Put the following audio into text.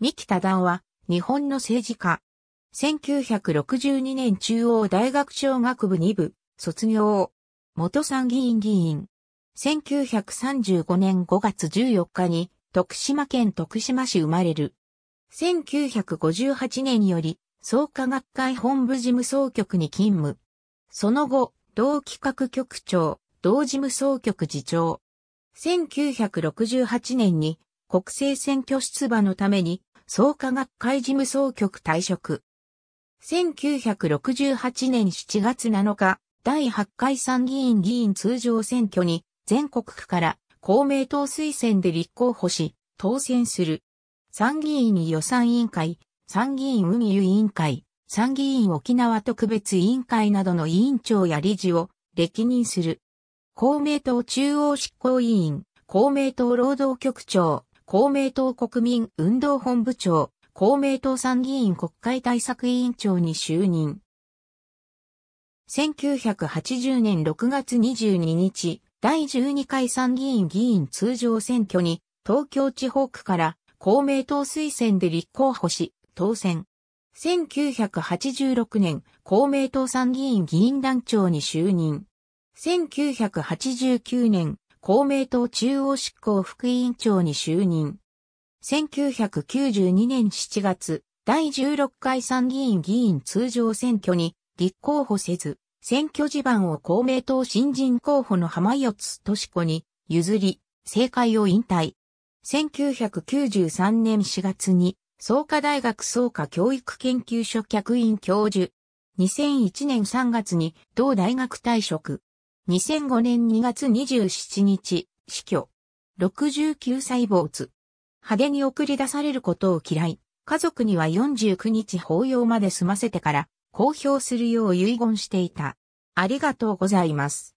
三木多段は、日本の政治家。1962年中央大学小学部2部、卒業。元参議院議員。1935年5月14日に、徳島県徳島市生まれる。1958年より、創価学会本部事務総局に勤務。その後、同企画局長、同事務総局次長。1968年に国政選挙出馬のために、創価学会事務総局退職。1968年7月7日、第8回参議院議員通常選挙に全国区から公明党推薦で立候補し、当選する。参議院予算委員会、参議院運輸委員会、参議院沖縄特別委員会などの委員長や理事を歴任する。公明党中央執行委員、公明党労働局長、公明党国民運動本部長、公明党参議院国会対策委員長に就任。1980年6月22日、第12回参議院議員通常選挙に、東京地方区から公明党推薦で立候補し、当選。1986年、公明党参議院議員団長に就任。1989年、公明党中央執行副委員長に就任。1992年7月、第16回参議院議員通常選挙に立候補せず、選挙地盤を公明党新人候補の浜四つ敏子に譲り、政界を引退。1993年4月に、創価大学創価教育研究所客員教授。2001年3月に同大学退職。2005年2月27日、死去。69歳没。派手に送り出されることを嫌い、家族には49日法要まで済ませてから、公表するよう遺言していた。ありがとうございます。